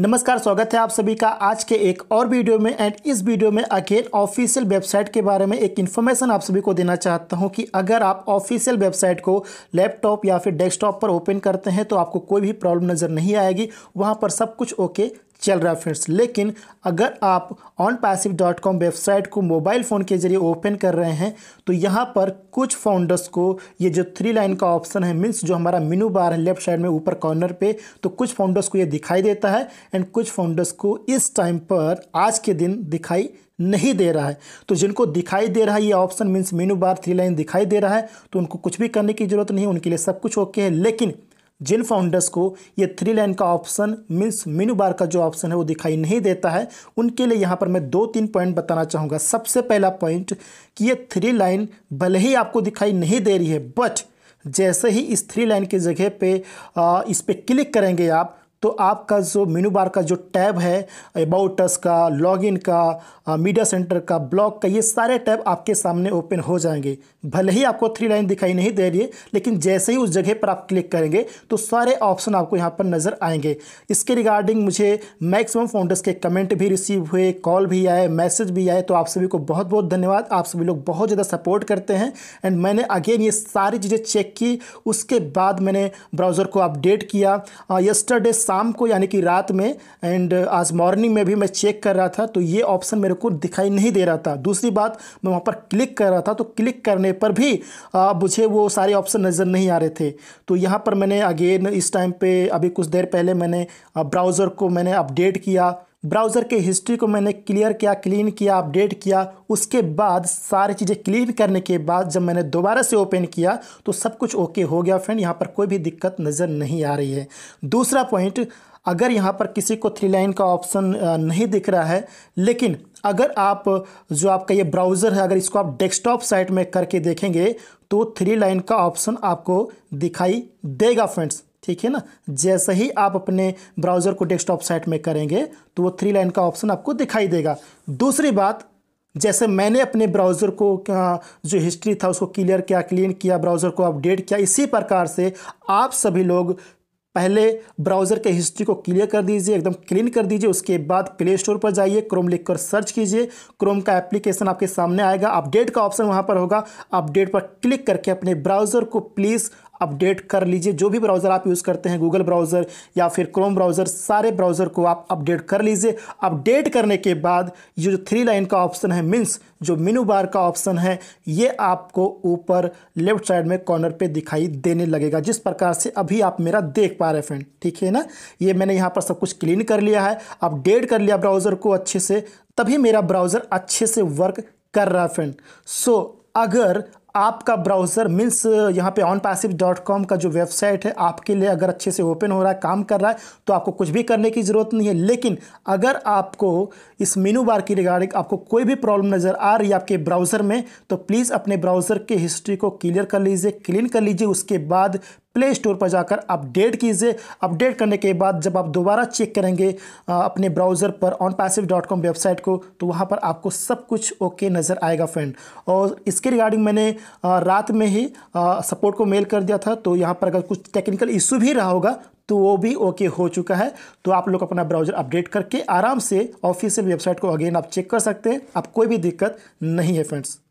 नमस्कार स्वागत है आप सभी का आज के एक और वीडियो में एंड इस वीडियो में अगेन ऑफिशियल वेबसाइट के बारे में एक इन्फॉर्मेशन आप सभी को देना चाहता हूं कि अगर आप ऑफिशियल वेबसाइट को लैपटॉप या फिर डेस्कटॉप पर ओपन करते हैं तो आपको कोई भी प्रॉब्लम नज़र नहीं आएगी वहां पर सब कुछ ओके चल रहा है फ्रेंड्स लेकिन अगर आप on passive dot com website को मोबाइल फ़ोन के जरिए ओपन कर रहे हैं तो यहाँ पर कुछ फाउंडर्स को ये जो थ्री लाइन का ऑप्शन है मीन्स जो हमारा मेनू बार है लेफ्ट साइड में ऊपर कॉर्नर पे तो कुछ फाउंडर्स को ये दिखाई देता है एंड कुछ फाउंडर्स को इस टाइम पर आज के दिन दिखाई नहीं दे रहा है तो जिनको दिखाई दे रहा है ये option means menu bar three line दिखाई दे रहा है तो उनको कुछ भी करने की ज़रूरत नहीं उनके लिए सब कुछ ओके है लेकिन जिन फाउंडर्स को ये थ्री लाइन का ऑप्शन मीन्स मीनू बार का जो ऑप्शन है वो दिखाई नहीं देता है उनके लिए यहाँ पर मैं दो तीन पॉइंट बताना चाहूँगा सबसे पहला पॉइंट कि ये थ्री लाइन भले ही आपको दिखाई नहीं दे रही है बट जैसे ही इस थ्री लाइन की जगह पे इस पर क्लिक करेंगे आप तो आपका जो मेनू बार का जो टैब है अबाउट अस का लॉगिन का मीडिया सेंटर का ब्लॉग का ये सारे टैब आपके सामने ओपन हो जाएंगे भले ही आपको थ्री लाइन दिखाई नहीं दे रही है लेकिन जैसे ही उस जगह पर आप क्लिक करेंगे तो सारे ऑप्शन आपको यहाँ पर नज़र आएंगे इसके रिगार्डिंग मुझे मैक्सिमम फाउंडर्स के कमेंट भी रिसीव हुए कॉल भी आए मैसेज भी आए तो आप सभी को बहुत बहुत धन्यवाद आप सभी लोग बहुत ज़्यादा सपोर्ट करते हैं एंड मैंने अगेन ये सारी चीज़ें चेक की उसके बाद मैंने ब्राउज़र को अपडेट किया यस्टरडे शाम को यानी कि रात में एंड uh, आज मॉर्निंग में भी मैं चेक कर रहा था तो ये ऑप्शन मेरे को दिखाई नहीं दे रहा था दूसरी बात मैं वहाँ पर क्लिक कर रहा था तो क्लिक करने पर भी आ, मुझे वो सारे ऑप्शन नज़र नहीं आ रहे थे तो यहाँ पर मैंने अगेन इस टाइम पे अभी कुछ देर पहले मैंने ब्राउज़र को मैंने अपडेट किया ब्राउज़र के हिस्ट्री को मैंने क्लियर किया क्लीन किया अपडेट किया उसके बाद सारी चीज़ें क्लीन करने के बाद जब मैंने दोबारा से ओपन किया तो सब कुछ ओके हो गया फ्रेंड यहाँ पर कोई भी दिक्कत नज़र नहीं आ रही है दूसरा पॉइंट अगर यहाँ पर किसी को थ्री लाइन का ऑप्शन नहीं दिख रहा है लेकिन अगर आप जो आपका ये ब्राउज़र है अगर इसको आप डेस्कटॉप साइट में करके देखेंगे तो थ्री लाइन का ऑप्शन आपको दिखाई देगा फ्रेंड्स ठीक है ना जैसे ही आप अपने ब्राउज़र को डेस्कटॉप साइट में करेंगे तो वो थ्री लाइन का ऑप्शन आपको दिखाई देगा दूसरी बात जैसे मैंने अपने ब्राउज़र को जो हिस्ट्री था उसको क्लियर किया क्लीन किया ब्राउज़र को अपडेट किया इसी प्रकार से आप सभी लोग पहले ब्राउज़र के हिस्ट्री को क्लियर कर दीजिए एकदम क्लीन कर दीजिए उसके बाद प्ले स्टोर पर जाइए क्रोम लिख कर सर्च कीजिए क्रोम का एप्लीकेशन आपके सामने आएगा अपडेट का ऑप्शन वहाँ पर होगा अपडेट पर क्लिक करके अपने ब्राउज़र को प्लीज़ अपडेट कर लीजिए जो भी ब्राउज़र आप यूज़ करते हैं गूगल ब्राउज़र या फिर क्रोम ब्राउज़र सारे ब्राउज़र को आप अपडेट कर लीजिए अपडेट करने के बाद ये जो थ्री लाइन का ऑप्शन है मीन्स जो मेनू बार का ऑप्शन है ये आपको ऊपर लेफ्ट साइड में कॉर्नर पे दिखाई देने लगेगा जिस प्रकार से अभी आप मेरा देख पा रहे हैं फ्रेंड ठीक है ना ये मैंने यहाँ पर सब कुछ क्लीन कर लिया है अपडेट कर लिया ब्राउज़र को अच्छे से तभी मेरा ब्राउज़र अच्छे से वर्क कर रहा है फ्रेंड सो अगर आपका ब्राउज़र मीन्स यहाँ पे ऑन पैसिव डॉट कॉम का जो वेबसाइट है आपके लिए अगर अच्छे से ओपन हो रहा है काम कर रहा है तो आपको कुछ भी करने की ज़रूरत नहीं है लेकिन अगर आपको इस मेनू बार की रिगार्डिंग आपको कोई भी प्रॉब्लम नज़र आ रही है आपके ब्राउज़र में तो प्लीज़ अपने ब्राउज़र के हिस्ट्री को क्लियर कर लीजिए क्लीन कर लीजिए उसके बाद प्ले स्टोर पर जाकर अपडेट कीजिए अपडेट करने के बाद जब आप दोबारा चेक करेंगे अपने ब्राउज़र पर on passive dot com website को तो वहाँ पर आपको सब कुछ ओके नज़र आएगा फ्रेंड और इसके रिगार्डिंग मैंने रात में ही सपोर्ट को मेल कर दिया था तो यहाँ पर अगर कुछ टेक्निकल इशू भी रहा होगा तो वो भी ओके हो चुका है तो आप लोग अपना ब्राउज़र अपडेट करके आराम से ऑफिशियल वेबसाइट को अगेन आप चेक कर सकते हैं आप कोई भी दिक्कत नहीं है फ्रेंड्स